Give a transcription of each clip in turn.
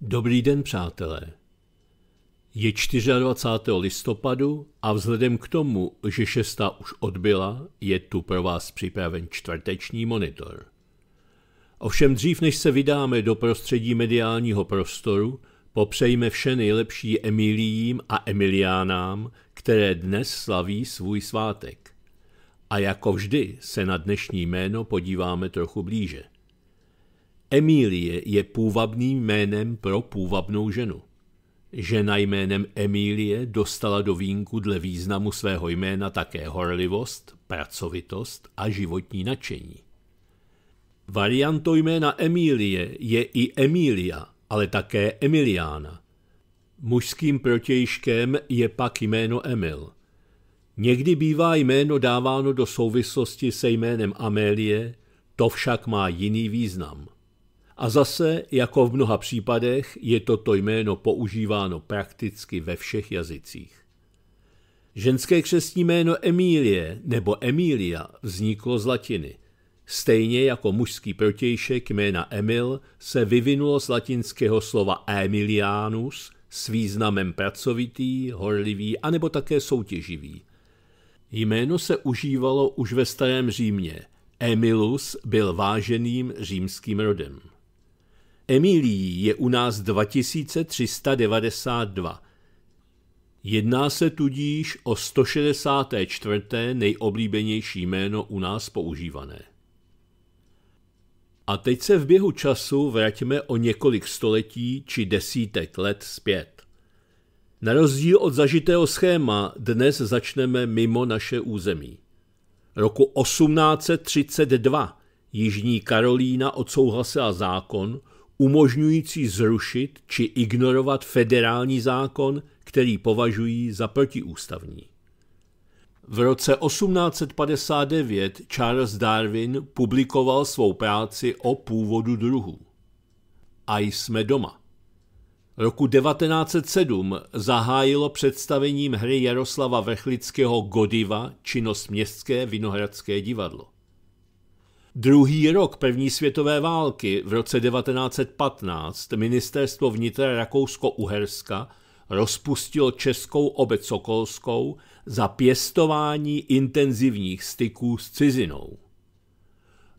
Dobrý den, přátelé. Je 24. listopadu a vzhledem k tomu, že šestá už odbyla, je tu pro vás připraven čtvrteční monitor. Ovšem dřív, než se vydáme do prostředí mediálního prostoru, popřejme vše nejlepší Emilím a Emiliánám, které dnes slaví svůj svátek. A jako vždy se na dnešní jméno podíváme trochu blíže – Emílie je půvabným jménem pro půvabnou ženu. Žena jménem Emílie dostala do vínku dle významu svého jména také horlivost, pracovitost a životní nadšení. Varianto jména Emílie je i Emília, ale také Emiliána. Mužským protějškem je pak jméno Emil. Někdy bývá jméno dáváno do souvislosti se jménem Amélie, to však má jiný význam – a zase, jako v mnoha případech, je toto jméno používáno prakticky ve všech jazycích. Ženské křestní jméno Emílie nebo Emília vzniklo z latiny. Stejně jako mužský protějšek jména Emil se vyvinulo z latinského slova Emilianus s významem pracovitý, horlivý anebo také soutěživý. Jméno se užívalo už ve starém Římě. Emilus byl váženým římským rodem. Emilií je u nás 2392. Jedná se tudíž o 164. nejoblíbenější jméno u nás používané. A teď se v běhu času vraťme o několik století či desítek let zpět. Na rozdíl od zažitého schéma dnes začneme mimo naše území. Roku 1832 Jižní Karolína odsouhlasila zákon, umožňující zrušit či ignorovat federální zákon, který považují za protiústavní. V roce 1859 Charles Darwin publikoval svou práci o původu druhů. A jsme doma. Roku 1907 zahájilo představením hry Jaroslava Vrchlického Godiva činnost Městské vinohradské divadlo druhý rok první světové války v roce 1915 ministerstvo vnitra Rakousko-Uherska rozpustilo Českou obec Sokolskou za pěstování intenzivních styků s cizinou.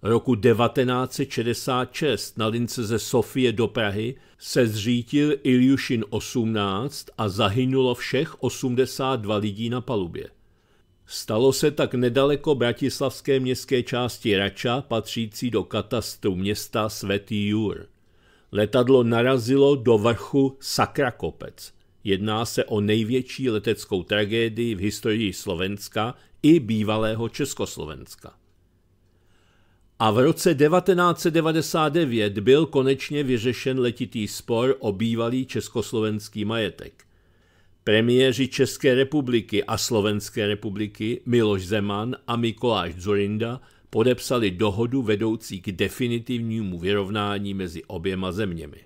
Roku 1966 na lince ze Sofie do Prahy se zřítil Iljušin 18 a zahynulo všech 82 lidí na palubě. Stalo se tak nedaleko bratislavské městské části Rača, patřící do katastru města Svetý Jur. Letadlo narazilo do vrchu Sakrakopec. Jedná se o největší leteckou tragédii v historii Slovenska i bývalého Československa. A v roce 1999 byl konečně vyřešen letitý spor o bývalý československý majetek. Premiéři České republiky a Slovenské republiky Miloš Zeman a Mikoláš Zorinda podepsali dohodu vedoucí k definitivnímu vyrovnání mezi oběma zeměmi.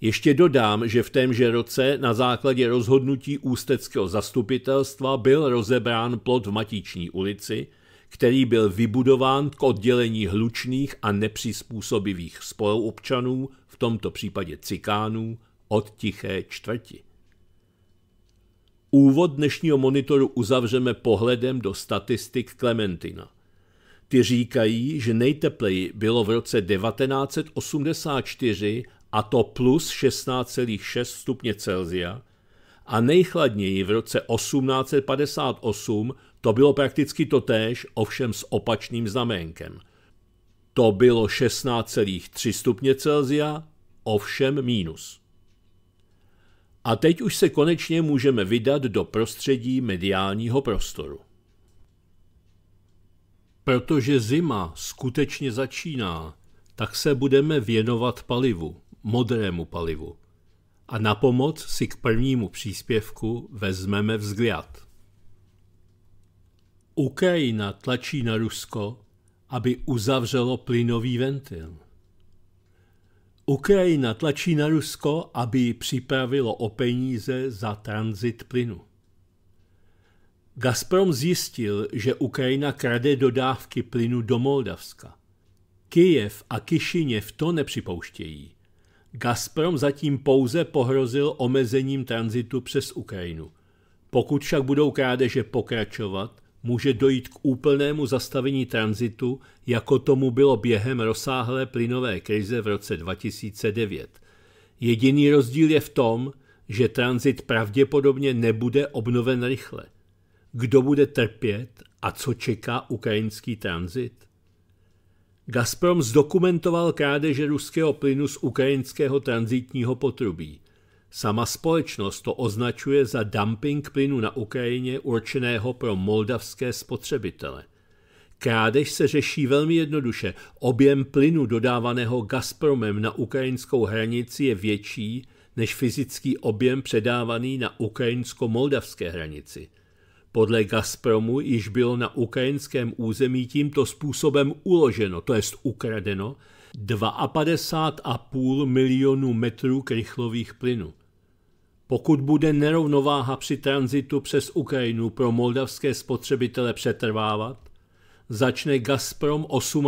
Ještě dodám, že v témže roce na základě rozhodnutí ústeckého zastupitelstva byl rozebrán plot v Matiční ulici, který byl vybudován k oddělení hlučných a nepřizpůsobivých spoluobčanů, v tomto případě cikánů, od tiché čtvrti. Úvod dnešního monitoru uzavřeme pohledem do statistik Klementina. Ty říkají, že nejtepleji bylo v roce 1984 a to plus 16,6 stupně Celzia a nejchladněji v roce 1858 to bylo prakticky totéž, ovšem s opačným znaménkem. To bylo 16,3 stupně Celzia, ovšem mínus. A teď už se konečně můžeme vydat do prostředí mediálního prostoru. Protože zima skutečně začíná, tak se budeme věnovat palivu, modrému palivu. A na pomoc si k prvnímu příspěvku vezmeme vzгляd. Ukrajina tlačí na Rusko, aby uzavřelo plynový ventil. Ukrajina tlačí na Rusko, aby připravilo o peníze za tranzit plynu. Gazprom zjistil, že Ukrajina krade dodávky plynu do Moldavska. Kijev a Kišiněv to nepřipouštějí. Gazprom zatím pouze pohrozil omezením tranzitu přes Ukrajinu. Pokud však budou krádeže pokračovat, může dojít k úplnému zastavení tranzitu, jako tomu bylo během rozsáhlé plynové krize v roce 2009. Jediný rozdíl je v tom, že tranzit pravděpodobně nebude obnoven rychle. Kdo bude trpět a co čeká ukrajinský tranzit? Gazprom zdokumentoval krádeže ruského plynu z ukrajinského tranzitního potrubí – Sama společnost to označuje za dumping plynu na Ukrajině určeného pro moldavské spotřebitele. Krádež se řeší velmi jednoduše. Objem plynu dodávaného Gazpromem na ukrajinskou hranici je větší než fyzický objem předávaný na ukrajinsko-moldavské hranici. Podle Gazpromu již bylo na ukrajinském území tímto způsobem uloženo, to jest ukradeno, 52,5 milionů metrů krychlových plynů. Pokud bude nerovnováha při tranzitu přes Ukrajinu pro moldavské spotřebitele přetrvávat, začne Gazprom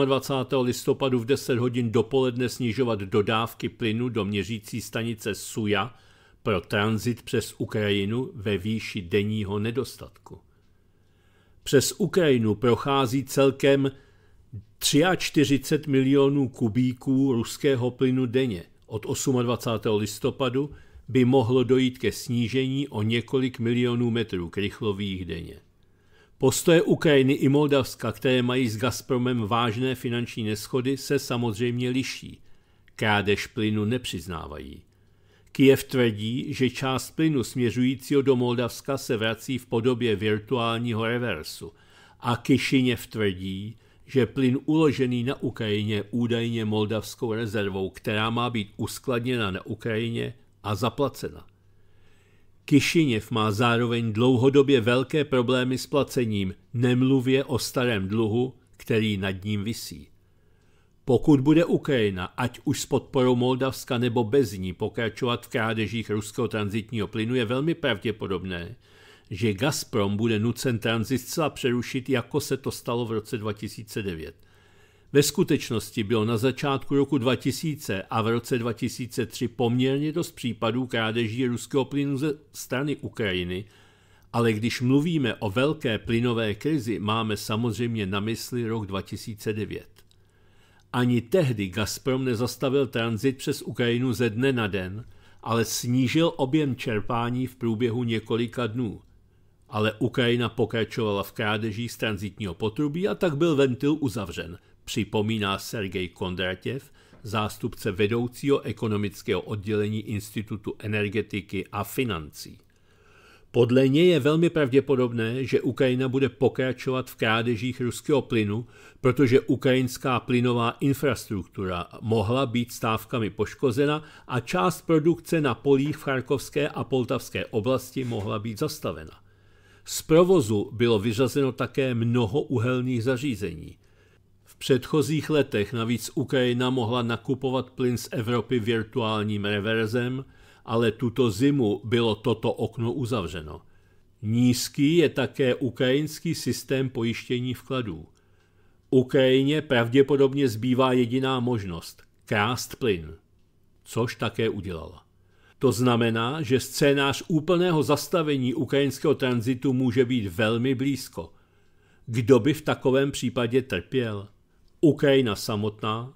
28. listopadu v 10 hodin dopoledne snižovat dodávky plynu do měřící stanice Suja pro tranzit přes Ukrajinu ve výši denního nedostatku. Přes Ukrajinu prochází celkem 43 milionů kubíků ruského plynu denně od 28. listopadu by mohlo dojít ke snížení o několik milionů metrů krychlových denně. Postoje Ukrajiny i Moldavska, které mají s Gazpromem vážné finanční neschody, se samozřejmě liší. Krádež plynu nepřiznávají. Kiev tvrdí, že část plynu směřujícího do Moldavska se vrací v podobě virtuálního reversu a Kišiněv tvrdí, že plyn uložený na Ukrajině údajně moldavskou rezervou, která má být uskladněna na Ukrajině, a zaplacena. Kišiněv má zároveň dlouhodobě velké problémy s placením, nemluvě o starém dluhu, který nad ním visí. Pokud bude Ukrajina, ať už s podporou Moldavska nebo bez ní, pokračovat v krádežích ruského transitního plynu, je velmi pravděpodobné, že Gazprom bude nucen tranzit zcela přerušit, jako se to stalo v roce 2009. Ve skutečnosti bylo na začátku roku 2000 a v roce 2003 poměrně dost případů krádeží ruského plynu ze strany Ukrajiny, ale když mluvíme o velké plynové krizi, máme samozřejmě na mysli rok 2009. Ani tehdy Gazprom nezastavil tranzit přes Ukrajinu ze dne na den, ale snížil objem čerpání v průběhu několika dnů. Ale Ukrajina pokračovala v krádežích z tranzitního potrubí a tak byl ventil uzavřen – připomíná Sergej Kondratěv, zástupce vedoucího ekonomického oddělení Institutu energetiky a financí. Podle něj je velmi pravděpodobné, že Ukrajina bude pokračovat v krádežích ruského plynu, protože ukrajinská plynová infrastruktura mohla být stávkami poškozena a část produkce na polích v Charkovské a Poltavské oblasti mohla být zastavena. Z provozu bylo vyřazeno také mnoho uhelných zařízení předchozích letech navíc Ukrajina mohla nakupovat plyn z Evropy virtuálním reverzem, ale tuto zimu bylo toto okno uzavřeno. Nízký je také ukrajinský systém pojištění vkladů. Ukrajině pravděpodobně zbývá jediná možnost – krást plyn, což také udělala. To znamená, že scénář úplného zastavení ukrajinského tranzitu může být velmi blízko. Kdo by v takovém případě trpěl? Ukrajina samotná,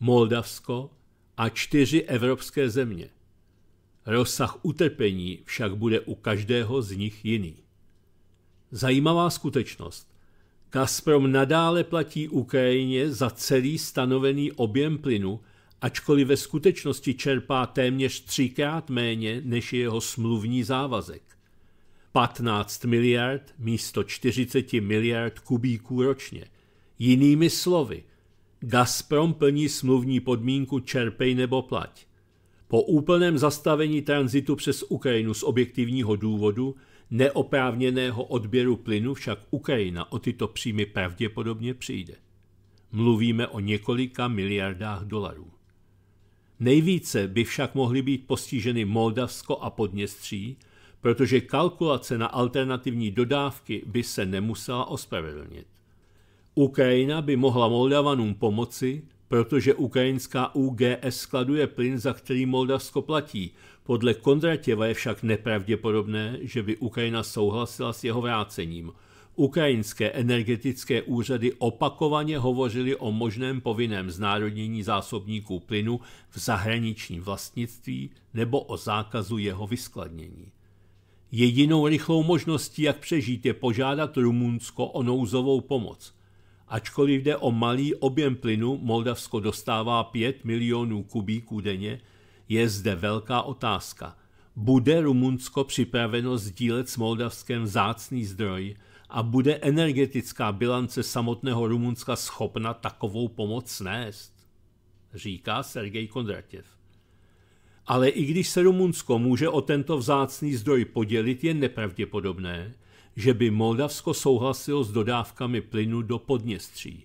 Moldavsko a čtyři evropské země. Rozsah utrpení však bude u každého z nich jiný. Zajímavá skutečnost. Gazprom nadále platí Ukrajině za celý stanovený objem plynu, ačkoliv ve skutečnosti čerpá téměř třikrát méně než jeho smluvní závazek. 15 miliard místo 40 miliard kubíků ročně. Jinými slovy, Gazprom plní smluvní podmínku čerpej nebo plať. Po úplném zastavení tranzitu přes Ukrajinu z objektivního důvodu neoprávněného odběru plynu však Ukrajina o tyto příjmy pravděpodobně přijde. Mluvíme o několika miliardách dolarů. Nejvíce by však mohly být postiženy Moldavsko a Podněstří, protože kalkulace na alternativní dodávky by se nemusela ospravedlnit. Ukrajina by mohla Moldavanům pomoci, protože ukrajinská UGS skladuje plyn, za který Moldavsko platí. Podle Kondratěva je však nepravděpodobné, že by Ukrajina souhlasila s jeho vrácením. Ukrajinské energetické úřady opakovaně hovořily o možném povinném znárodnění zásobníků plynu v zahraničním vlastnictví nebo o zákazu jeho vyskladnění. Jedinou rychlou možností, jak přežít, je požádat Rumunsko o nouzovou pomoc. Ačkoliv jde o malý objem plynu, Moldavsko dostává 5 milionů kubíků denně, je zde velká otázka. Bude Rumunsko připraveno sdílet s Moldavskem zácný zdroj a bude energetická bilance samotného Rumunska schopna takovou pomoc snést? Říká Sergej Kondratěv. Ale i když se Rumunsko může o tento vzácný zdroj podělit, je nepravděpodobné, že by Moldavsko souhlasilo s dodávkami plynu do Podněstří.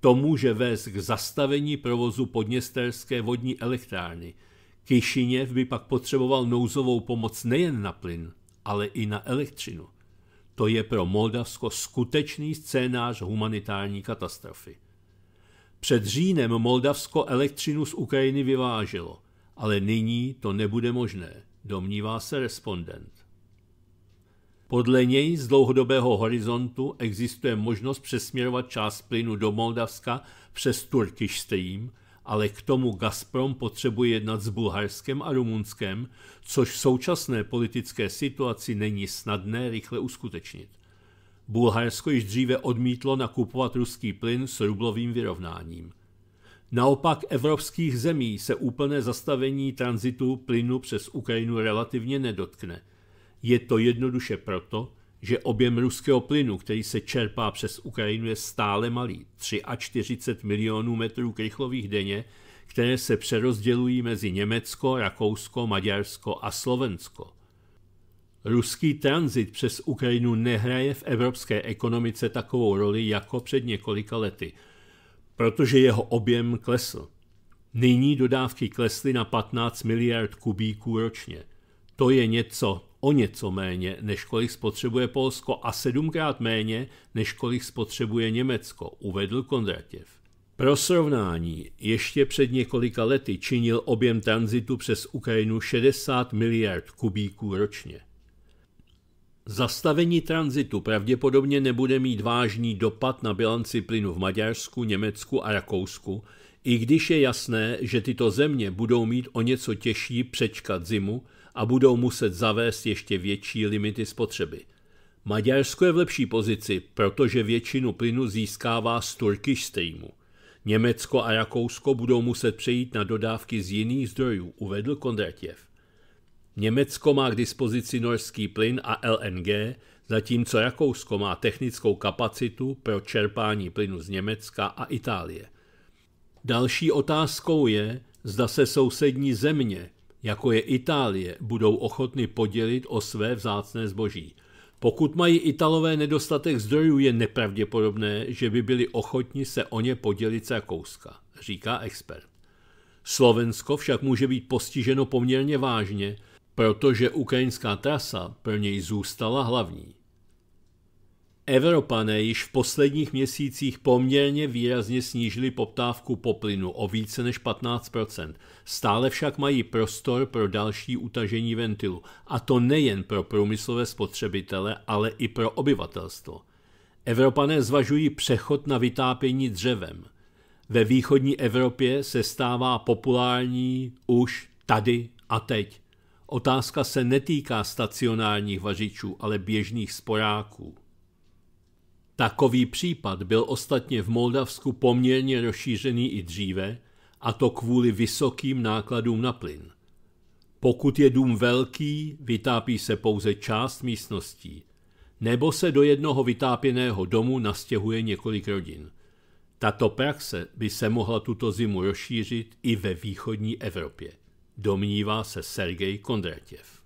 To může vést k zastavení provozu podněsterské vodní elektrárny. Kišiněv by pak potřeboval nouzovou pomoc nejen na plyn, ale i na elektřinu. To je pro Moldavsko skutečný scénář humanitární katastrofy. Před říjnem Moldavsko elektřinu z Ukrajiny vyváželo – ale nyní to nebude možné, domnívá se respondent. Podle něj z dlouhodobého horizontu existuje možnost přesměrovat část plynu do Moldavska přes Turkish Stream, ale k tomu Gazprom potřebuje jednat s Bulharskem a Rumunskem, což v současné politické situaci není snadné rychle uskutečnit. Bulharsko již dříve odmítlo nakupovat ruský plyn s rublovým vyrovnáním. Naopak evropských zemí se úplné zastavení tranzitu plynu přes Ukrajinu relativně nedotkne. Je to jednoduše proto, že objem ruského plynu, který se čerpá přes Ukrajinu, je stále malý 43 milionů metrů krychlových denně, které se přerozdělují mezi Německo, Rakousko, Maďarsko a Slovensko. Ruský tranzit přes Ukrajinu nehraje v evropské ekonomice takovou roli jako před několika lety – protože jeho objem klesl. Nyní dodávky klesly na 15 miliard kubíků ročně. To je něco o něco méně, než kolik spotřebuje Polsko a sedmkrát méně, než kolik spotřebuje Německo, uvedl Kondratěv. Pro srovnání, ještě před několika lety činil objem tranzitu přes Ukrajinu 60 miliard kubíků ročně. Zastavení tranzitu pravděpodobně nebude mít vážný dopad na bilanci plynu v Maďarsku, Německu a Rakousku, i když je jasné, že tyto země budou mít o něco těžší přečkat zimu a budou muset zavést ještě větší limity spotřeby. Maďarsko je v lepší pozici, protože většinu plynu získává z Turkish Streamu. Německo a Rakousko budou muset přejít na dodávky z jiných zdrojů, uvedl Kondratěv. Německo má k dispozici norský plyn a LNG, zatímco Rakousko má technickou kapacitu pro čerpání plynu z Německa a Itálie. Další otázkou je, zda se sousední země, jako je Itálie, budou ochotny podělit o své vzácné zboží. Pokud mají Italové nedostatek zdrojů, je nepravděpodobné, že by byli ochotni se o ně podělit z Rakouska, říká expert. Slovensko však může být postiženo poměrně vážně, protože ukrajinská trasa pro něj zůstala hlavní. Evropané již v posledních měsících poměrně výrazně snížili poptávku po plynu o více než 15 Stále však mají prostor pro další utažení ventilu, a to nejen pro průmyslové spotřebitele, ale i pro obyvatelstvo. Evropané zvažují přechod na vytápění dřevem. Ve východní Evropě se stává populární už tady a teď – Otázka se netýká stacionárních vařičů, ale běžných sporáků. Takový případ byl ostatně v Moldavsku poměrně rozšířený i dříve, a to kvůli vysokým nákladům na plyn. Pokud je dům velký, vytápí se pouze část místností, nebo se do jednoho vytápěného domu nastěhuje několik rodin. Tato praxe by se mohla tuto zimu rozšířit i ve východní Evropě domnívá se Sergej Kondratěv.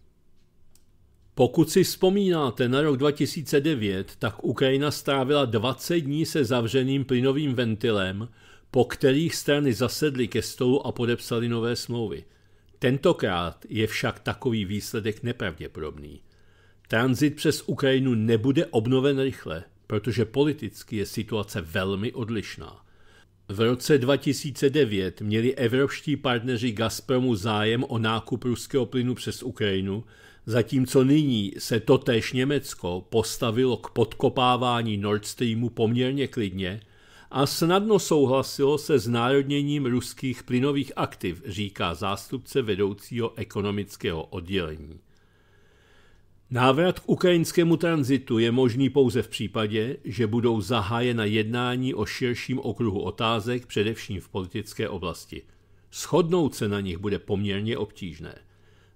Pokud si vzpomínáte na rok 2009, tak Ukrajina strávila 20 dní se zavřeným plynovým ventilem, po kterých strany zasedly ke stolu a podepsali nové smlouvy. Tentokrát je však takový výsledek nepravděpodobný. Tranzit přes Ukrajinu nebude obnoven rychle, protože politicky je situace velmi odlišná. V roce 2009 měli evropští partneři Gazpromu zájem o nákup ruského plynu přes Ukrajinu, zatímco nyní se totéž Německo postavilo k podkopávání Nord Streamu poměrně klidně a snadno souhlasilo se znárodněním ruských plynových aktiv, říká zástupce vedoucího ekonomického oddělení. Návrat k ukrajinskému tranzitu je možný pouze v případě, že budou zahájena jednání o širším okruhu otázek, především v politické oblasti. Shodnout se na nich bude poměrně obtížné.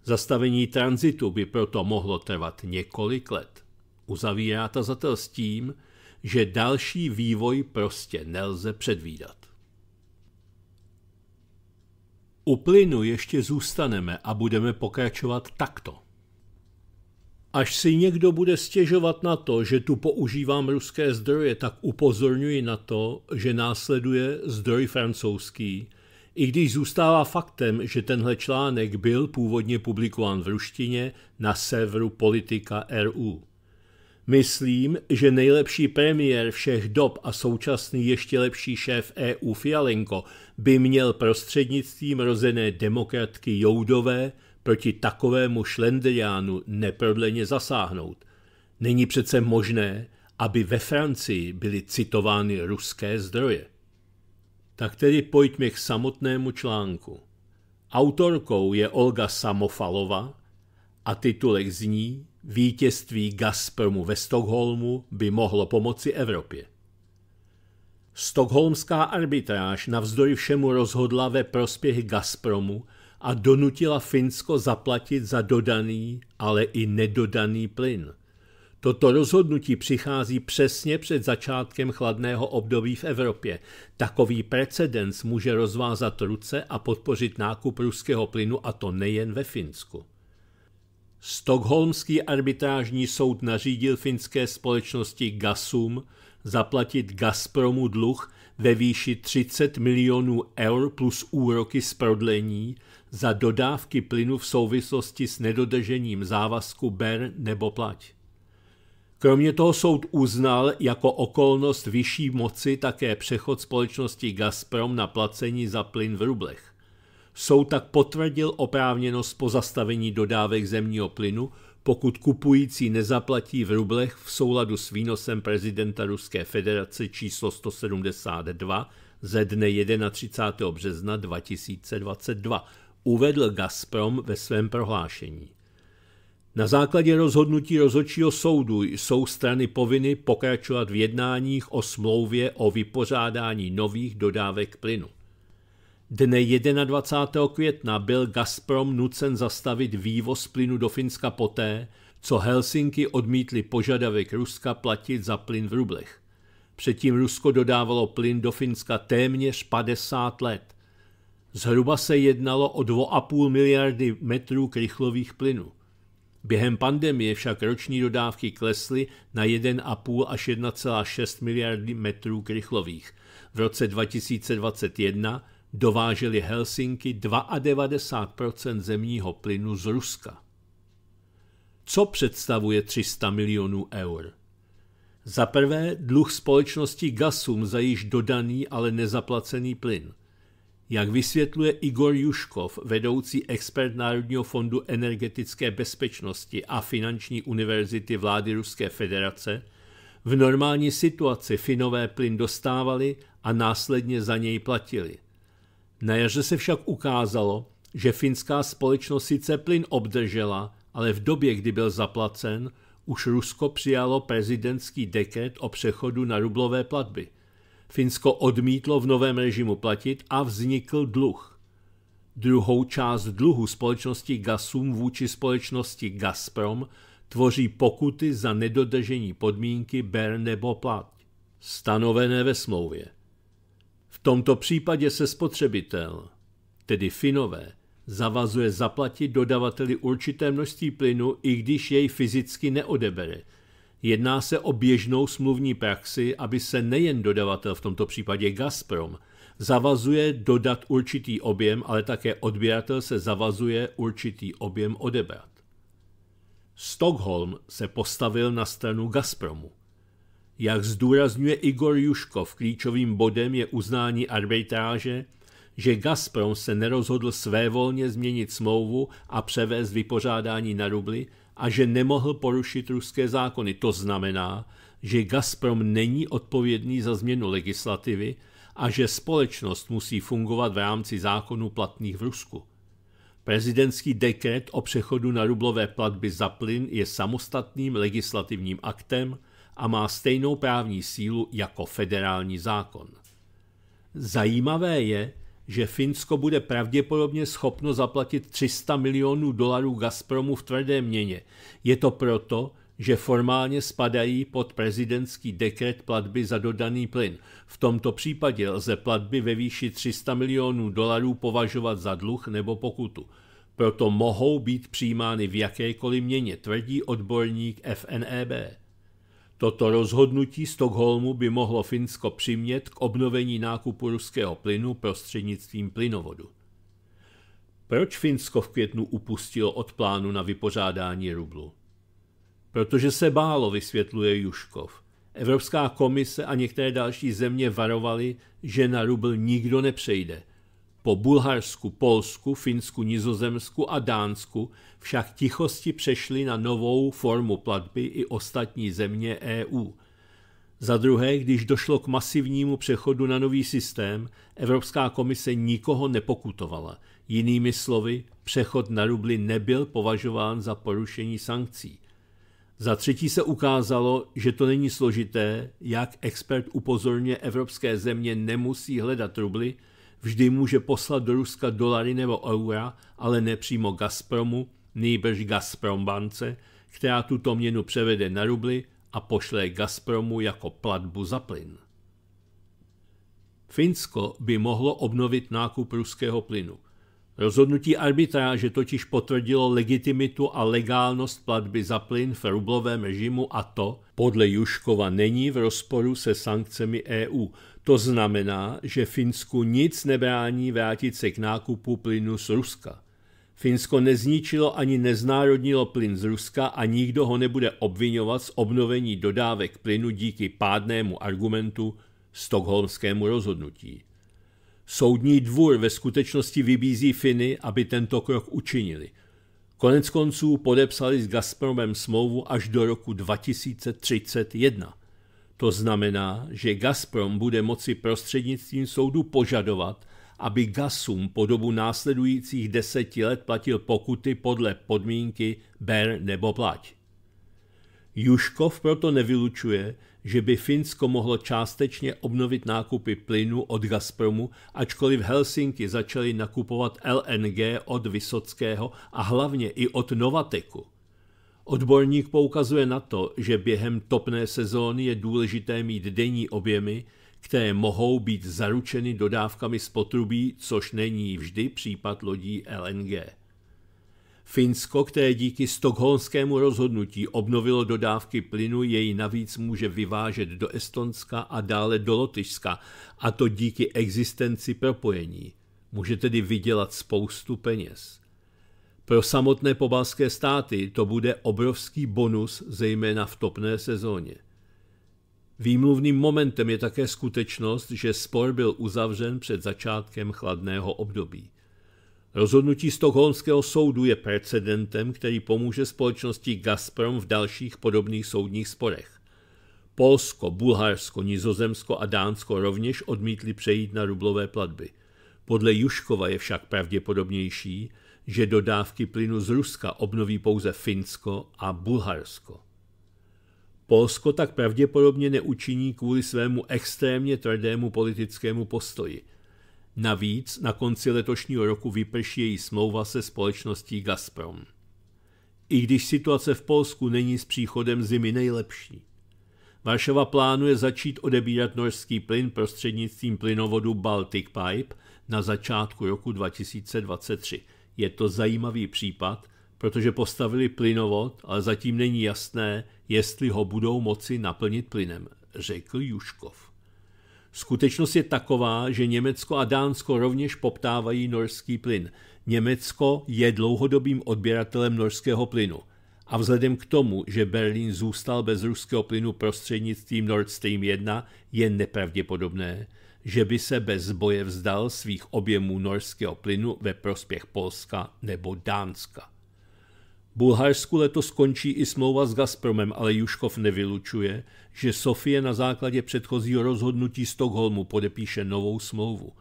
Zastavení tranzitu by proto mohlo trvat několik let. Uzavírá tazatel s tím, že další vývoj prostě nelze předvídat. U plynu ještě zůstaneme a budeme pokračovat takto. Až si někdo bude stěžovat na to, že tu používám ruské zdroje, tak upozorňuji na to, že následuje zdroj francouzský, i když zůstává faktem, že tenhle článek byl původně publikován v ruštině na serveru Politika RU. Myslím, že nejlepší premiér všech dob a současný ještě lepší šéf EU Fialenko by měl prostřednictvím rozené demokratky Joudové proti takovému šlendriánu neprodleně zasáhnout. Není přece možné, aby ve Francii byly citovány ruské zdroje. Tak tedy pojďme k samotnému článku. Autorkou je Olga Samofalova a titulek zní Vítězství Gazpromu ve Stockholmu by mohlo pomoci Evropě. Stockholmská arbitráž navzdory všemu rozhodla ve prospěch Gazpromu a donutila Finsko zaplatit za dodaný, ale i nedodaný plyn. Toto rozhodnutí přichází přesně před začátkem chladného období v Evropě. Takový precedens může rozvázat ruce a podpořit nákup ruského plynu, a to nejen ve Finsku. Stockholmský arbitrážní soud nařídil finské společnosti Gasum zaplatit Gazpromu dluh ve výši 30 milionů eur plus úroky z prodlení za dodávky plynu v souvislosti s nedodržením závazku ber nebo plať. Kromě toho soud uznal jako okolnost vyšší moci také přechod společnosti Gazprom na placení za plyn v rublech. Soud tak potvrdil oprávněnost pozastavení dodávek zemního plynu, pokud kupující nezaplatí v rublech v souladu s výnosem prezidenta Ruské federace číslo 172 ze dne 31. března 2022, uvedl Gazprom ve svém prohlášení. Na základě rozhodnutí rozhodčího soudu jsou strany povinny pokračovat v jednáních o smlouvě o vypořádání nových dodávek plynu. Dne 21. května byl Gazprom nucen zastavit vývoz plynu do Finska poté, co Helsinky odmítli požadavek Ruska platit za plyn v rublech. Předtím Rusko dodávalo plyn do Finska téměř 50 let. Zhruba se jednalo o 2,5 miliardy metrů krychlových plynů. Během pandemie však roční dodávky klesly na 1,5 až 1,6 miliardy metrů krychlových. V roce 2021 dovážely Helsinky 92 zemního plynu z Ruska. Co představuje 300 milionů eur? Za prvé dluh společnosti Gasum za již dodaný, ale nezaplacený plyn. Jak vysvětluje Igor Juškov, vedoucí expert Národního fondu energetické bezpečnosti a finanční univerzity vlády Ruské federace, v normální situaci Finové plyn dostávali a následně za něj platili. Na jaře se však ukázalo, že finská společnost sice plyn obdržela, ale v době, kdy byl zaplacen, už Rusko přijalo prezidentský dekret o přechodu na rublové platby. Finsko odmítlo v novém režimu platit a vznikl dluh. Druhou část dluhu společnosti Gasum vůči společnosti Gazprom tvoří pokuty za nedodržení podmínky ber nebo plat, stanovené ve smlouvě tomto případě se spotřebitel, tedy Finové, zavazuje zaplatit dodavateli určité množství plynu, i když jej fyzicky neodebere. Jedná se o běžnou smluvní praxi, aby se nejen dodavatel, v tomto případě Gazprom, zavazuje dodat určitý objem, ale také odběratel se zavazuje určitý objem odebrat. Stockholm se postavil na stranu Gazpromu. Jak zdůrazňuje Igor Juškov, klíčovým bodem je uznání arbitráže, že Gazprom se nerozhodl svévolně změnit smlouvu a převést vypořádání na rubly a že nemohl porušit ruské zákony. To znamená, že Gazprom není odpovědný za změnu legislativy a že společnost musí fungovat v rámci zákonů platných v Rusku. Prezidentský dekret o přechodu na rublové platby za plyn je samostatným legislativním aktem, a má stejnou právní sílu jako federální zákon. Zajímavé je, že Finsko bude pravděpodobně schopno zaplatit 300 milionů dolarů Gazpromu v tvrdé měně. Je to proto, že formálně spadají pod prezidentský dekret platby za dodaný plyn. V tomto případě lze platby ve výši 300 milionů dolarů považovat za dluh nebo pokutu. Proto mohou být přijímány v jakékoliv měně, tvrdí odborník FNEB. Toto rozhodnutí Stockholmu by mohlo Finsko přimět k obnovení nákupu ruského plynu prostřednictvím plynovodu. Proč Finsko v květnu upustilo od plánu na vypořádání rublu? Protože se bálo, vysvětluje Juškov. Evropská komise a některé další země varovali, že na rubl nikdo nepřejde. Po Bulharsku, Polsku, Finsku, Nizozemsku a Dánsku však tichosti přešly na novou formu platby i ostatní země EU. Za druhé, když došlo k masivnímu přechodu na nový systém, Evropská komise nikoho nepokutovala. Jinými slovy, přechod na rubly nebyl považován za porušení sankcí. Za třetí se ukázalo, že to není složité, jak expert upozorně evropské země nemusí hledat rubly, vždy může poslat do Ruska dolary nebo eura, ale nepřímo Gazpromu, nýbrž Gazprom bance, která tuto měnu převede na rubly a pošle Gazpromu jako platbu za plyn. Finsko by mohlo obnovit nákup ruského plynu. Rozhodnutí arbitráže totiž potvrdilo legitimitu a legálnost platby za plyn v rublovém režimu a to podle Juškova není v rozporu se sankcemi EU. To znamená, že Finsku nic nebrání vrátit se k nákupu plynu z Ruska. Finsko nezničilo ani neznárodnilo plyn z Ruska a nikdo ho nebude obvinovat z obnovení dodávek plynu díky pádnému argumentu stokholmskému rozhodnutí. Soudní dvůr ve skutečnosti vybízí Finy, aby tento krok učinili. Konec konců podepsali s Gazpromem smlouvu až do roku 2031. To znamená, že Gazprom bude moci prostřednictvím soudu požadovat, aby gasům po dobu následujících deseti let platil pokuty podle podmínky ber nebo plať. Juškov proto nevylučuje, že by Finsko mohlo částečně obnovit nákupy plynu od Gazpromu, ačkoliv Helsinky začaly nakupovat LNG od Vysockého a hlavně i od Novateku. Odborník poukazuje na to, že během topné sezóny je důležité mít denní objemy, které mohou být zaručeny dodávkami z potrubí, což není vždy případ lodí LNG. Finsko, které díky stokholmskému rozhodnutí obnovilo dodávky plynu, jej navíc může vyvážet do Estonska a dále do Lotyšska, a to díky existenci propojení. Může tedy vydělat spoustu peněz. Pro samotné pobalské státy to bude obrovský bonus, zejména v topné sezóně. Výmluvným momentem je také skutečnost, že spor byl uzavřen před začátkem chladného období. Rozhodnutí Stockholmského soudu je precedentem, který pomůže společnosti Gazprom v dalších podobných soudních sporech. Polsko, Bulharsko, Nizozemsko a Dánsko rovněž odmítli přejít na rublové platby. Podle Juškova je však pravděpodobnější, že dodávky plynu z Ruska obnoví pouze Finsko a Bulharsko. Polsko tak pravděpodobně neučiní kvůli svému extrémně tvrdému politickému postoji. Navíc na konci letošního roku vyprší její smlouva se společností Gazprom. I když situace v Polsku není s příchodem zimy nejlepší. Varšava plánuje začít odebírat norský plyn prostřednictvím plynovodu Baltic Pipe na začátku roku 2023. Je to zajímavý případ, protože postavili plynovod, ale zatím není jasné, jestli ho budou moci naplnit plynem, řekl Juškov. Skutečnost je taková, že Německo a Dánsko rovněž poptávají norský plyn. Německo je dlouhodobým odběratelem norského plynu. A vzhledem k tomu, že Berlín zůstal bez ruského plynu prostřednictvím Nord Stream 1, je nepravděpodobné, že by se bez boje vzdal svých objemů norského plynu ve prospěch Polska nebo Dánska. Bulharsku letos skončí i smlouva s Gazpromem, ale Juškov nevylučuje, že Sofie na základě předchozího rozhodnutí Stockholmu podepíše novou smlouvu.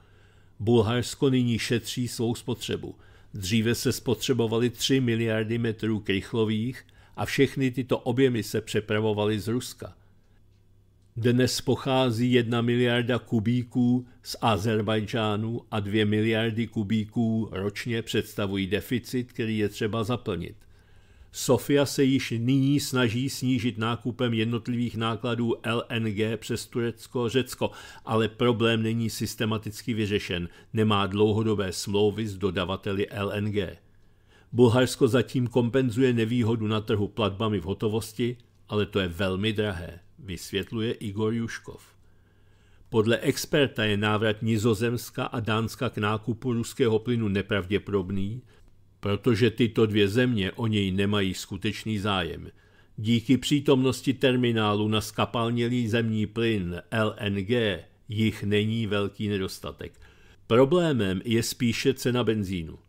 Bulharsko nyní šetří svou spotřebu. Dříve se spotřebovaly 3 miliardy metrů krychlových a všechny tyto objemy se přepravovaly z Ruska. Dnes pochází 1 miliarda kubíků z Azerbajdžánu a 2 miliardy kubíků ročně představují deficit, který je třeba zaplnit. Sofia se již nyní snaží snížit nákupem jednotlivých nákladů LNG přes Turecko Řecko, ale problém není systematicky vyřešen, nemá dlouhodobé smlouvy s dodavateli LNG. Bulharsko zatím kompenzuje nevýhodu na trhu platbami v hotovosti, ale to je velmi drahé, vysvětluje Igor Juškov. Podle experta je návrat Nizozemska a Dánska k nákupu ruského plynu nepravděpodobný, protože tyto dvě země o něj nemají skutečný zájem. Díky přítomnosti terminálu na skapalnělý zemní plyn LNG jich není velký nedostatek. Problémem je spíše cena benzínu.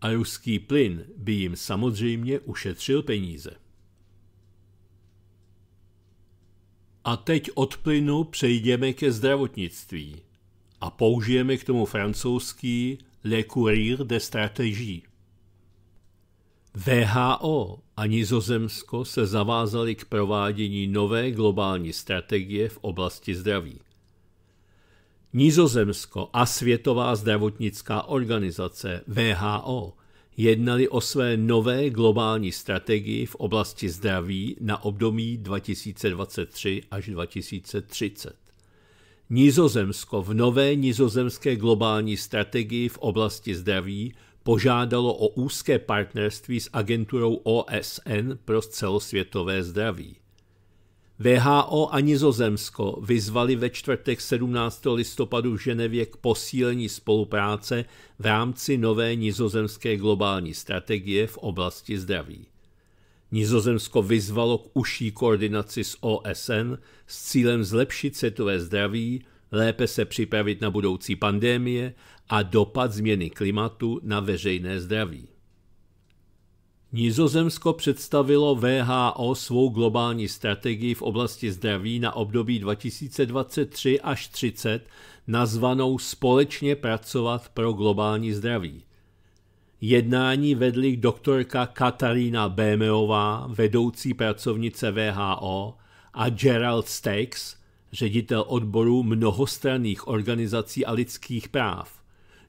A ruský plyn by jim samozřejmě ušetřil peníze. A teď od plynu přejdeme ke zdravotnictví a použijeme k tomu francouzský Le Courier de Stratégie. VHO a Nizozemsko se zavázali k provádění nové globální strategie v oblasti zdraví. Nizozemsko a Světová zdravotnická organizace VHO jednali o své nové globální strategii v oblasti zdraví na období 2023 až 2030. Nizozemsko v nové nizozemské globální strategii v oblasti zdraví požádalo o úzké partnerství s agenturou OSN pro celosvětové zdraví. VHO a Nizozemsko vyzvali ve čtvrtek 17. listopadu v Ženevě k posílení spolupráce v rámci nové nizozemské globální strategie v oblasti zdraví. Nizozemsko vyzvalo k užší koordinaci s OSN s cílem zlepšit světové zdraví, lépe se připravit na budoucí pandémie a dopad změny klimatu na veřejné zdraví. Nizozemsko představilo VHO svou globální strategii v oblasti zdraví na období 2023 až 30, nazvanou Společně pracovat pro globální zdraví. Jednání vedli doktorka Katarína Bémeová, vedoucí pracovnice VHO, a Gerald Stakes, ředitel odboru mnohostranných organizací a lidských práv,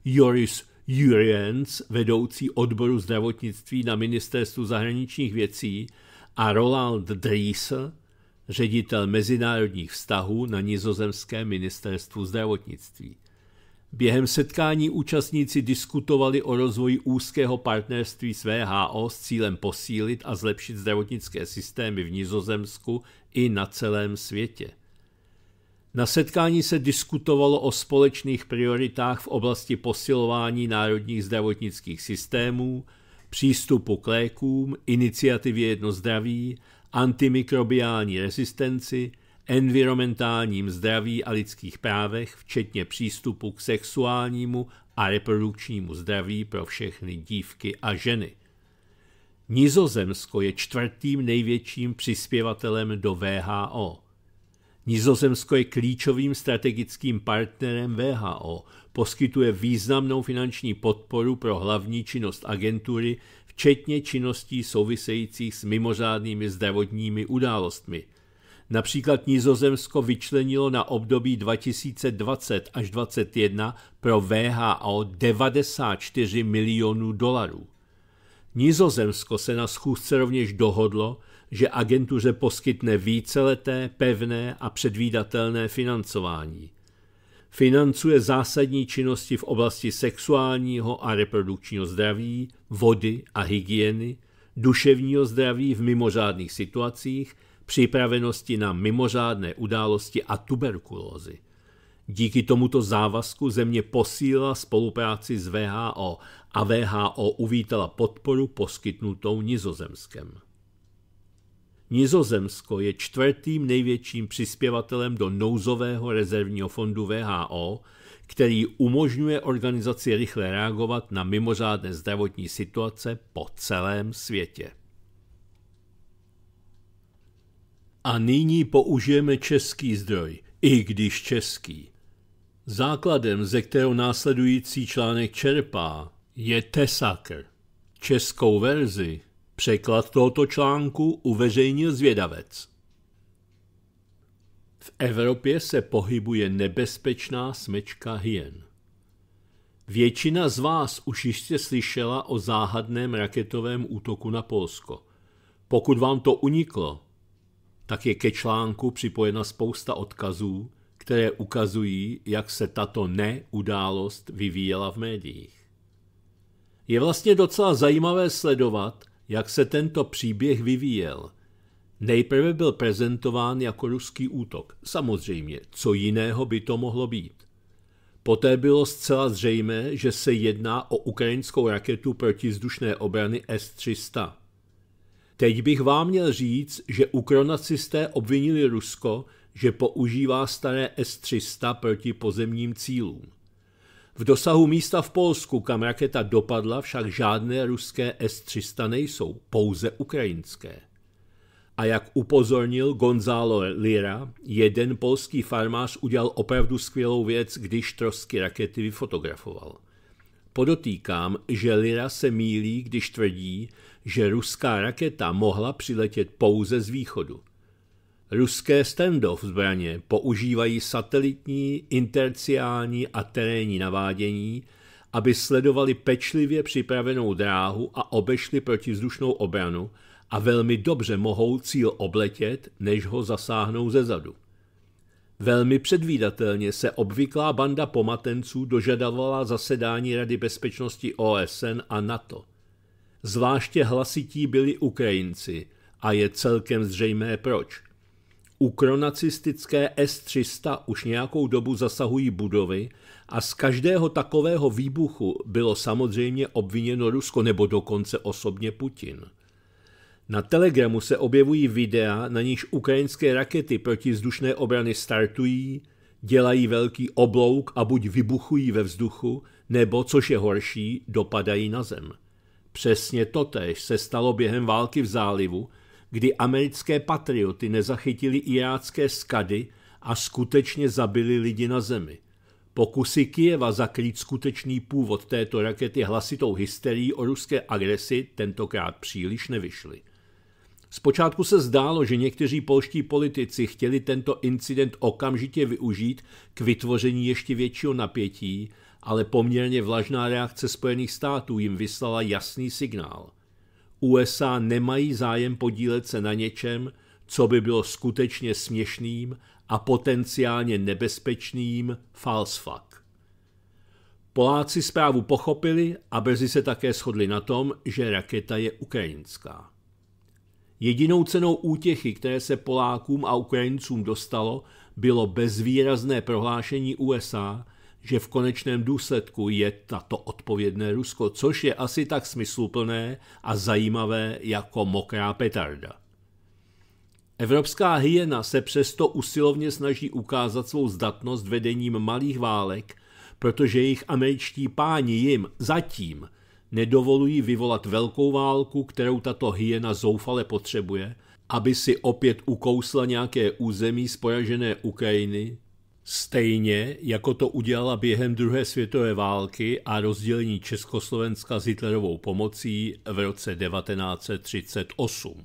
Joris Jurians, vedoucí odboru zdravotnictví na ministerstvu zahraničních věcí a Roland Dries, ředitel mezinárodních vztahů na nizozemském ministerstvu zdravotnictví. Během setkání účastníci diskutovali o rozvoji úzkého partnerství s VHO s cílem posílit a zlepšit zdravotnické systémy v Nizozemsku i na celém světě. Na setkání se diskutovalo o společných prioritách v oblasti posilování národních zdravotnických systémů, přístupu k lékům, iniciativě jednozdraví, antimikrobiální rezistenci, environmentálním zdraví a lidských právech, včetně přístupu k sexuálnímu a reprodukčnímu zdraví pro všechny dívky a ženy. Nizozemsko je čtvrtým největším přispěvatelem do VHO. Nizozemsko je klíčovým strategickým partnerem VHO, poskytuje významnou finanční podporu pro hlavní činnost agentury, včetně činností souvisejících s mimořádnými zdravotními událostmi. Například Nizozemsko vyčlenilo na období 2020 až 2021 pro VHO 94 milionů dolarů. Nizozemsko se na schůzce rovněž dohodlo, že agentuře poskytne víceleté, pevné a předvídatelné financování. Financuje zásadní činnosti v oblasti sexuálního a reprodukčního zdraví, vody a hygieny, duševního zdraví v mimořádných situacích, připravenosti na mimořádné události a tuberkulózy. Díky tomuto závazku země posílila spolupráci s VHO a VHO uvítala podporu poskytnutou Nizozemskem. Nizozemsko je čtvrtým největším přispěvatelem do nouzového rezervního fondu VHO, který umožňuje organizaci rychle reagovat na mimořádné zdravotní situace po celém světě. A nyní použijeme český zdroj, i když český. Základem, ze kterého následující článek čerpá, je Tesaker. Českou verzi Překlad tohoto článku uveřejnil zvědavec. V Evropě se pohybuje nebezpečná smečka hyen. Většina z vás už jistě slyšela o záhadném raketovém útoku na Polsko. Pokud vám to uniklo, tak je ke článku připojena spousta odkazů, které ukazují, jak se tato neudálost vyvíjela v médiích. Je vlastně docela zajímavé sledovat, jak se tento příběh vyvíjel. Nejprve byl prezentován jako ruský útok. Samozřejmě, co jiného by to mohlo být. Poté bylo zcela zřejmé, že se jedná o ukrajinskou raketu protizdušné obrany S-300. Teď bych vám měl říct, že ukronacisté obvinili Rusko, že používá staré S-300 proti pozemním cílům. V dosahu místa v Polsku, kam raketa dopadla, však žádné ruské S-300 nejsou, pouze ukrajinské. A jak upozornil Gonzalo Lira, jeden polský farmář udělal opravdu skvělou věc, když trosky rakety vyfotografoval. Podotýkám, že Lira se mílí, když tvrdí, že ruská raketa mohla přiletět pouze z východu. Ruské standoff zbraně používají satelitní, interciální a terénní navádění, aby sledovali pečlivě připravenou dráhu a obešli protizdušnou obranu a velmi dobře mohou cíl obletět, než ho zasáhnou ze zadu. Velmi předvídatelně se obvyklá banda pomatenců dožadovala zasedání Rady bezpečnosti OSN a NATO. Zvláště hlasití byli Ukrajinci a je celkem zřejmé proč – ukronacistické S-300 už nějakou dobu zasahují budovy a z každého takového výbuchu bylo samozřejmě obviněno Rusko nebo dokonce osobně Putin. Na Telegramu se objevují videa, na níž ukrajinské rakety proti vzdušné obrany startují, dělají velký oblouk a buď vybuchují ve vzduchu, nebo, což je horší, dopadají na zem. Přesně totéž se stalo během války v zálivu, kdy americké patrioty nezachytili irácké skady a skutečně zabili lidi na zemi. Pokusy Kijeva zakrýt skutečný původ této rakety hlasitou hysterií o ruské agresi tentokrát příliš nevyšly. Zpočátku se zdálo, že někteří polští politici chtěli tento incident okamžitě využít k vytvoření ještě většího napětí, ale poměrně vlažná reakce Spojených států jim vyslala jasný signál – USA nemají zájem podílet se na něčem, co by bylo skutečně směšným a potenciálně nebezpečným falsfak. Poláci zprávu pochopili a brzy se také shodli na tom, že raketa je ukrajinská. Jedinou cenou útěchy, které se Polákům a Ukrajincům dostalo, bylo bezvýrazné prohlášení USA, že v konečném důsledku je tato odpovědné Rusko, což je asi tak smysluplné a zajímavé jako mokrá petarda. Evropská hyena se přesto usilovně snaží ukázat svou zdatnost vedením malých válek, protože jejich američtí páni jim zatím nedovolují vyvolat velkou válku, kterou tato hyena zoufale potřebuje, aby si opět ukousla nějaké území z poražené Ukrajiny, Stejně jako to udělala během druhé světové války a rozdělení Československa s Hitlerovou pomocí v roce 1938.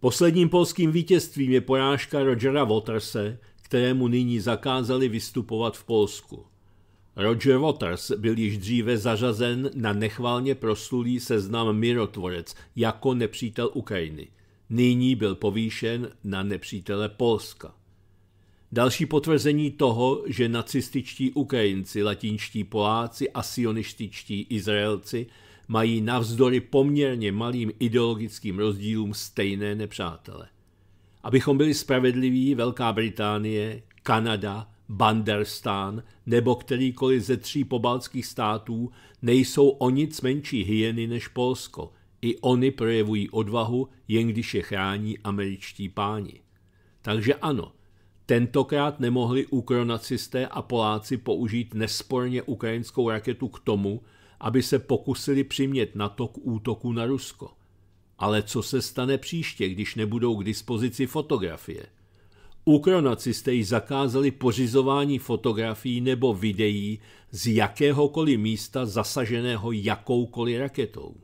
Posledním polským vítězstvím je porážka Rogera Waterse, kterému nyní zakázali vystupovat v Polsku. Roger Waters byl již dříve zařazen na nechválně proslulý seznam Mirotvorec jako nepřítel Ukrajiny. Nyní byl povýšen na nepřítele Polska. Další potvrzení toho, že nacističtí Ukrajinci, latinští Poláci a sionističtí Izraelci mají navzdory poměrně malým ideologickým rozdílům stejné nepřátele. Abychom byli spravedliví, Velká Británie, Kanada, Banderstán nebo kterýkoliv ze tří pobaltských států nejsou o nic menší hyeny než Polsko. I oni projevují odvahu, jen když je chrání američtí páni. Takže ano, Tentokrát nemohli ukronacisté a Poláci použít nesporně ukrajinskou raketu k tomu, aby se pokusili přimět NATO k útoku na Rusko. Ale co se stane příště, když nebudou k dispozici fotografie? Ukronacisté již zakázali pořizování fotografií nebo videí z jakéhokoliv místa zasaženého jakoukoliv raketou.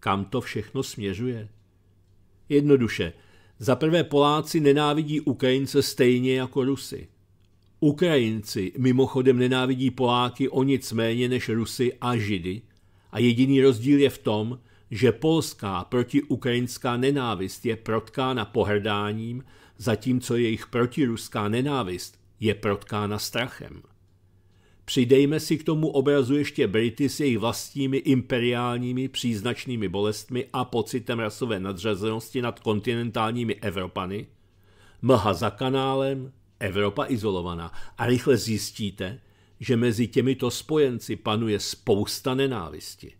Kam to všechno směřuje? Jednoduše, za prvé Poláci nenávidí Ukrajince stejně jako Rusy. Ukrajinci mimochodem nenávidí Poláky o nic méně než Rusy a Židy a jediný rozdíl je v tom, že polská protiukrajinská nenávist je protkána pohrdáním, zatímco jejich protiruská nenávist je protkána strachem. Přidejme si k tomu obrazu ještě Brity s jejich vlastními imperiálními příznačnými bolestmi a pocitem rasové nadřazenosti nad kontinentálními Evropany. Mlha za kanálem, Evropa izolovaná. A rychle zjistíte, že mezi těmito spojenci panuje spousta nenávisti.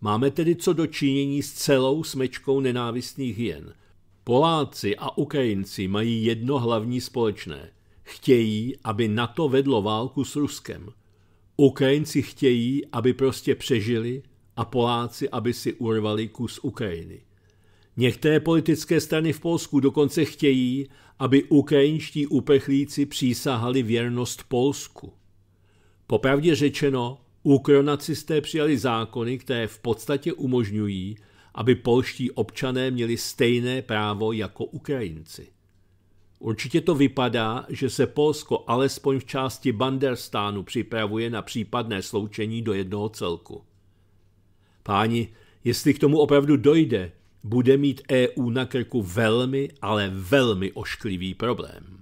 Máme tedy co dočinění s celou smečkou nenávistných jen. Poláci a Ukrajinci mají jedno hlavní společné – Chtějí, aby NATO vedlo válku s Ruskem. Ukrajinci chtějí, aby prostě přežili a Poláci, aby si urvali kus Ukrajiny. Některé politické strany v Polsku dokonce chtějí, aby ukrajinští uprchlíci přísahali věrnost Polsku. Popravdě řečeno, ukronacisté přijali zákony, které v podstatě umožňují, aby polští občané měli stejné právo jako Ukrajinci. Určitě to vypadá, že se Polsko alespoň v části Banderstánu připravuje na případné sloučení do jednoho celku. Páni, jestli k tomu opravdu dojde, bude mít EU na krku velmi, ale velmi ošklivý problém.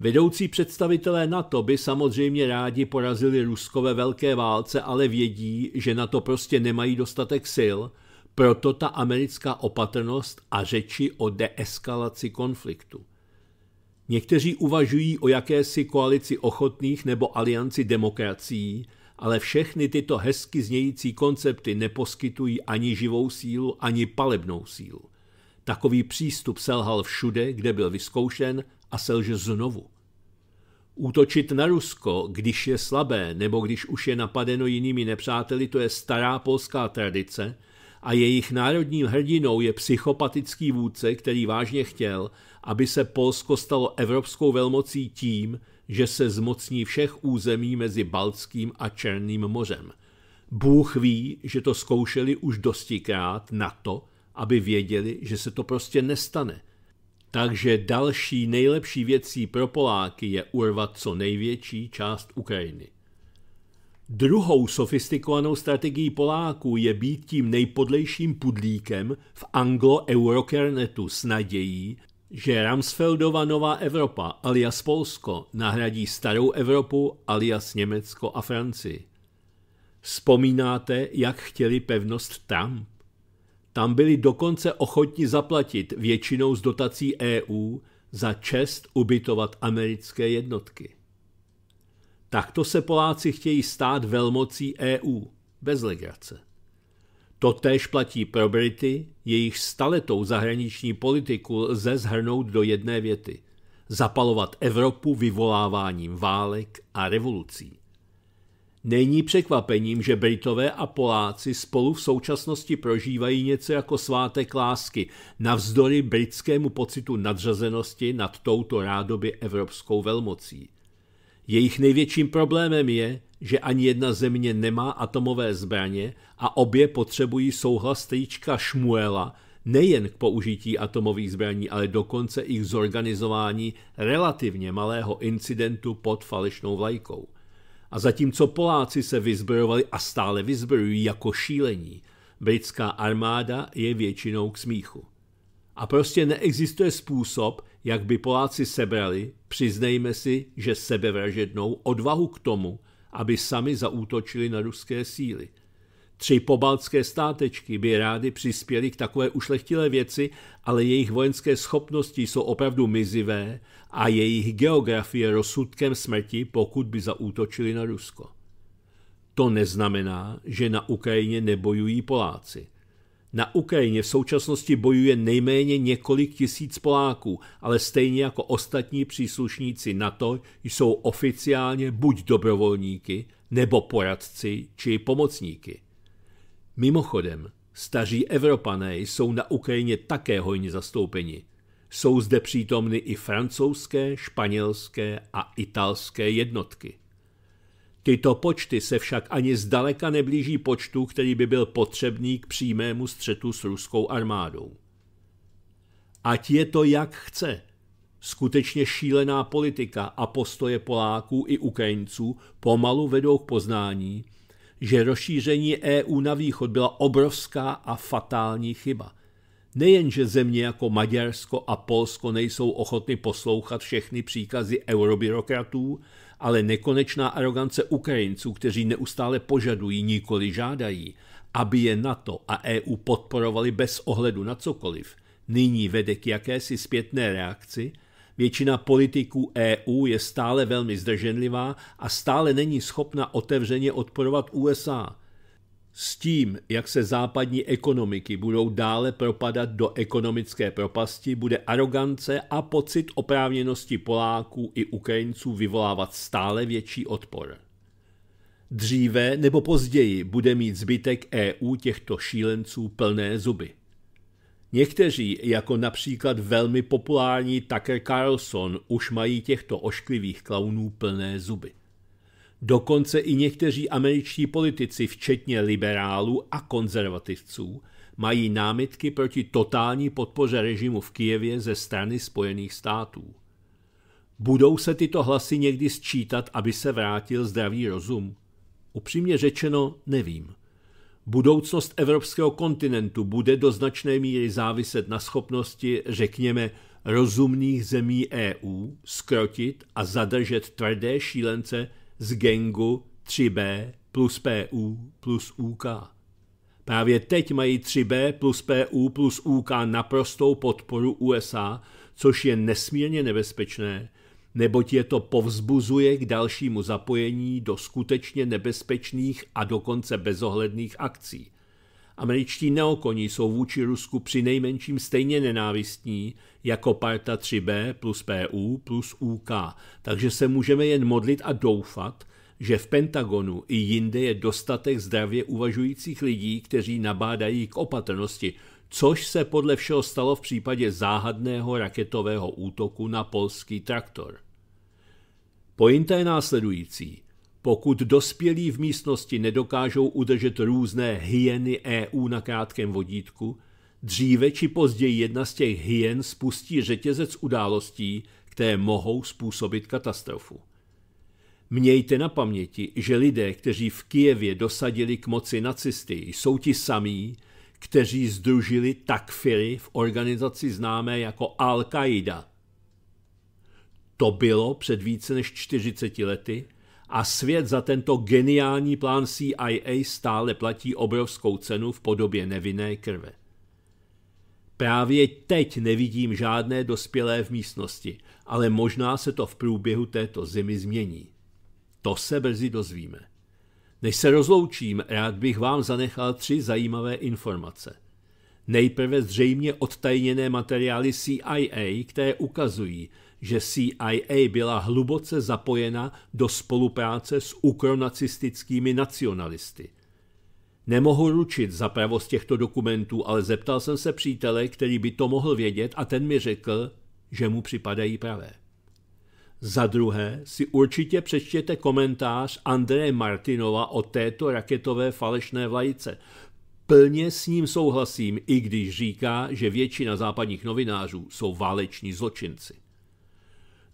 Vedoucí představitelé NATO by samozřejmě rádi porazili Rusko ve velké válce, ale vědí, že na to prostě nemají dostatek sil – proto ta americká opatrnost a řeči o deeskalaci konfliktu. Někteří uvažují o jakési koalici ochotných nebo alianci demokracií, ale všechny tyto hezky znějící koncepty neposkytují ani živou sílu, ani palebnou sílu. Takový přístup selhal všude, kde byl vyzkoušen a selže znovu. Útočit na Rusko, když je slabé nebo když už je napadeno jinými nepřáteli, to je stará polská tradice – a jejich národním hrdinou je psychopatický vůdce, který vážně chtěl, aby se Polsko stalo evropskou velmocí tím, že se zmocní všech území mezi Baltským a Černým mořem. Bůh ví, že to zkoušeli už dostikrát na to, aby věděli, že se to prostě nestane. Takže další nejlepší věcí pro Poláky je urvat co největší část Ukrajiny. Druhou sofistikovanou strategií Poláků je být tím nejpodlejším pudlíkem v anglo-eurokernetu s nadějí, že Ramsfeldova nová Evropa alias Polsko nahradí starou Evropu alias Německo a Francii. Vzpomínáte, jak chtěli pevnost tam? Tam byli dokonce ochotni zaplatit většinou z dotací EU za čest ubytovat americké jednotky. Takto se Poláci chtějí stát velmocí EU, bez legrace. též platí pro Brity, jejich staletou zahraniční politiku lze zhrnout do jedné věty. Zapalovat Evropu vyvoláváním válek a revolucí. Není překvapením, že Britové a Poláci spolu v současnosti prožívají něco jako svátek lásky, navzdory britskému pocitu nadřazenosti nad touto rádoby evropskou velmocí. Jejich největším problémem je, že ani jedna země nemá atomové zbraně a obě potřebují souhlas strýčka Šmuela nejen k použití atomových zbraní, ale dokonce i k zorganizování relativně malého incidentu pod falešnou vlajkou. A zatímco Poláci se vyzbrojovali a stále vyzbrojují jako šílení, britská armáda je většinou k smíchu. A prostě neexistuje způsob, jak by Poláci sebrali, přiznejme si, že sebevražednou odvahu k tomu, aby sami zaútočili na ruské síly. Tři pobaltské státečky by rády přispěly k takové ušlechtilé věci, ale jejich vojenské schopnosti jsou opravdu mizivé a jejich geografie rozsudkem smrti, pokud by zaútočili na Rusko. To neznamená, že na Ukrajině nebojují Poláci – na Ukrajině v současnosti bojuje nejméně několik tisíc Poláků, ale stejně jako ostatní příslušníci NATO jsou oficiálně buď dobrovolníky, nebo poradci či pomocníky. Mimochodem, staří Evropané jsou na Ukrajině také hojně zastoupeni. Jsou zde přítomny i francouzské, španělské a italské jednotky. Tyto počty se však ani zdaleka neblíží počtu, který by byl potřebný k přímému střetu s ruskou armádou. Ať je to jak chce, skutečně šílená politika a postoje Poláků i Ukrajinců pomalu vedou k poznání, že rozšíření EU na východ byla obrovská a fatální chyba. Nejenže země jako Maďarsko a Polsko nejsou ochotny poslouchat všechny příkazy eurobyrokratů, ale nekonečná arogance Ukrajinců, kteří neustále požadují, nikoli žádají, aby je NATO a EU podporovali bez ohledu na cokoliv, nyní vede k jakési zpětné reakci, většina politiků EU je stále velmi zdrženlivá a stále není schopna otevřeně odporovat USA – s tím, jak se západní ekonomiky budou dále propadat do ekonomické propasti, bude arogance a pocit oprávněnosti Poláků i Ukrajinců vyvolávat stále větší odpor. Dříve nebo později bude mít zbytek EU těchto šílenců plné zuby. Někteří, jako například velmi populární Tucker Carlson, už mají těchto ošklivých klaunů plné zuby. Dokonce i někteří američtí politici, včetně liberálů a konzervativců, mají námitky proti totální podpoře režimu v Kijevě ze strany Spojených států. Budou se tyto hlasy někdy sčítat, aby se vrátil zdravý rozum? Upřímně řečeno, nevím. Budoucnost evropského kontinentu bude do značné míry záviset na schopnosti, řekněme, rozumných zemí EU skrotit a zadržet tvrdé šílence z gengu 3B plus PU plus UK. Právě teď mají 3B plus PU plus UK naprostou podporu USA, což je nesmírně nebezpečné, neboť je to povzbuzuje k dalšímu zapojení do skutečně nebezpečných a dokonce bezohledných akcí. Američtí neokoni jsou vůči Rusku při nejmenším stejně nenávistní jako parta 3B plus PU plus UK, takže se můžeme jen modlit a doufat, že v Pentagonu i jinde je dostatek zdravě uvažujících lidí, kteří nabádají k opatrnosti, což se podle všeho stalo v případě záhadného raketového útoku na polský traktor. Pointa je následující – pokud dospělí v místnosti nedokážou udržet různé hyeny EU na krátkém vodítku, dříve či později jedna z těch hyen spustí řetězec událostí, které mohou způsobit katastrofu. Mějte na paměti, že lidé, kteří v Kijevě dosadili k moci nacisty, jsou ti samí, kteří združili takfiry v organizaci známé jako Al-Qaida. To bylo před více než 40 lety a svět za tento geniální plán CIA stále platí obrovskou cenu v podobě nevinné krve. Právě teď nevidím žádné dospělé v místnosti, ale možná se to v průběhu této zimy změní. To se brzy dozvíme. Než se rozloučím, rád bych vám zanechal tři zajímavé informace. Nejprve zřejmě odtajněné materiály CIA, které ukazují, že CIA byla hluboce zapojena do spolupráce s ukronacistickými nacionalisty. Nemohu ručit za pravost těchto dokumentů, ale zeptal jsem se přítele, který by to mohl vědět a ten mi řekl, že mu připadají pravé. Za druhé si určitě přečtěte komentář Andreje Martinova o této raketové falešné vlajce. Plně s ním souhlasím, i když říká, že většina západních novinářů jsou váleční zločinci.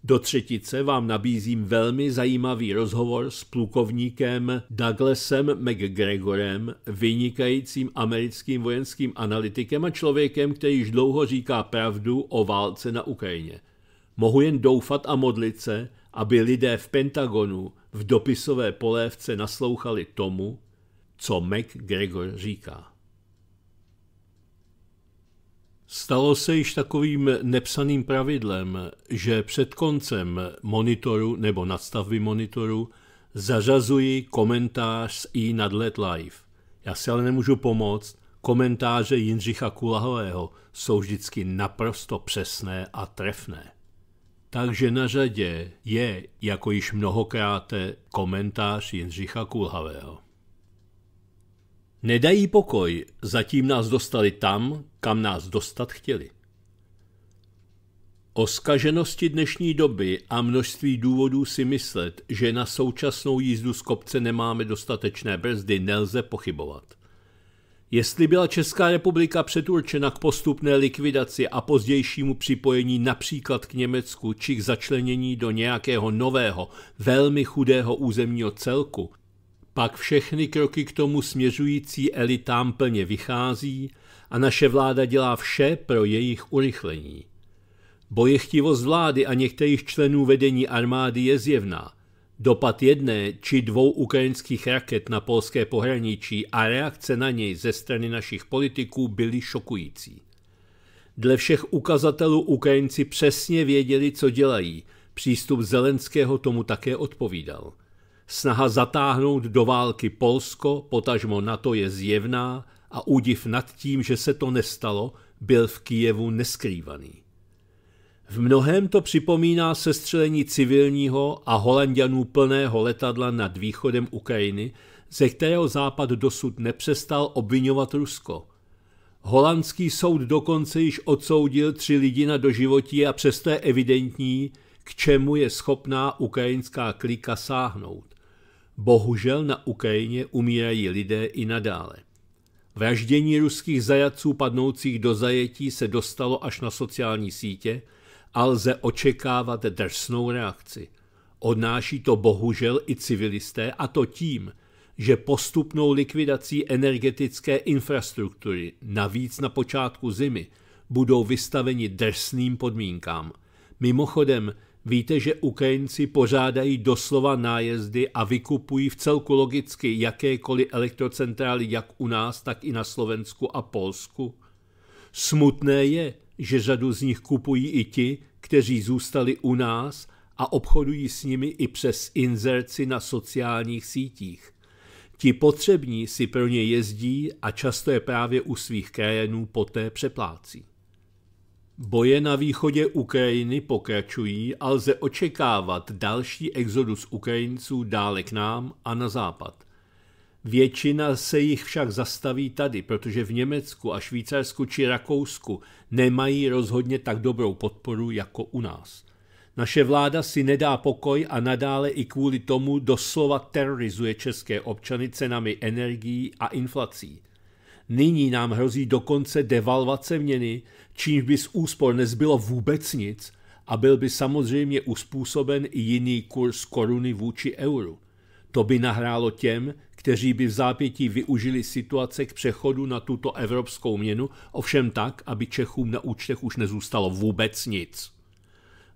Do třetice vám nabízím velmi zajímavý rozhovor s plukovníkem Douglasem McGregorem, vynikajícím americkým vojenským analytikem a člověkem, který již dlouho říká pravdu o válce na Ukrajině. Mohu jen doufat a modlit se, aby lidé v Pentagonu v dopisové polévce naslouchali tomu, co McGregor říká. Stalo se již takovým nepsaným pravidlem, že před koncem monitoru nebo nadstavby monitoru zařazuji komentář z i nadlet live. Já si ale nemůžu pomoct, komentáře Jindřicha Kulahového jsou vždycky naprosto přesné a trefné. Takže na řadě je, jako již mnohokrát komentář Jindřicha Kulhavého. Nedají pokoj, zatím nás dostali tam, kam nás dostat chtěli. O skaženosti dnešní doby a množství důvodů si myslet, že na současnou jízdu z kopce nemáme dostatečné brzdy, nelze pochybovat. Jestli byla Česká republika předurčena k postupné likvidaci a pozdějšímu připojení například k Německu či k začlenění do nějakého nového, velmi chudého územního celku, pak všechny kroky k tomu směřující elitám plně vychází a naše vláda dělá vše pro jejich urychlení. Bojechtivost vlády a některých členů vedení armády je zjevná. Dopad jedné či dvou ukrajinských raket na polské pohraničí a reakce na něj ze strany našich politiků byly šokující. Dle všech ukazatelů Ukrajinci přesně věděli, co dělají. Přístup Zelenského tomu také odpovídal. Snaha zatáhnout do války Polsko, potažmo na to je zjevná a údiv nad tím, že se to nestalo, byl v Kijevu neskrývaný. V mnohem to připomíná sestřelení civilního a holanděnů plného letadla nad východem Ukrajiny, ze kterého Západ dosud nepřestal obvinovat Rusko. Holandský soud dokonce již odsoudil tři lidi na doživotí a přesto je evidentní, k čemu je schopná ukrajinská klika sáhnout. Bohužel na Ukrajině umírají lidé i nadále. Vraždění ruských zajatců padnoucích do zajetí se dostalo až na sociální sítě a lze očekávat drsnou reakci. Odnáší to bohužel i civilisté a to tím, že postupnou likvidací energetické infrastruktury, navíc na počátku zimy, budou vystaveni drsným podmínkám. Mimochodem, Víte, že Ukrajinci pořádají doslova nájezdy a vykupují v celku logicky jakékoliv elektrocentrály jak u nás, tak i na Slovensku a Polsku? Smutné je, že řadu z nich kupují i ti, kteří zůstali u nás a obchodují s nimi i přes inzerci na sociálních sítích. Ti potřební si pro ně jezdí a často je právě u svých krajenů poté přeplácí. Boje na východě Ukrajiny pokračují a lze očekávat další exodus Ukrajinců dále k nám a na západ. Většina se jich však zastaví tady, protože v Německu a Švýcarsku či Rakousku nemají rozhodně tak dobrou podporu jako u nás. Naše vláda si nedá pokoj a nadále i kvůli tomu doslova terorizuje české občany cenami energií a inflací. Nyní nám hrozí dokonce devalvace měny, čímž by z úspor nezbylo vůbec nic a byl by samozřejmě uspůsoben i jiný kurz koruny vůči euru. To by nahrálo těm, kteří by v zápětí využili situace k přechodu na tuto evropskou měnu, ovšem tak, aby Čechům na účtech už nezůstalo vůbec nic.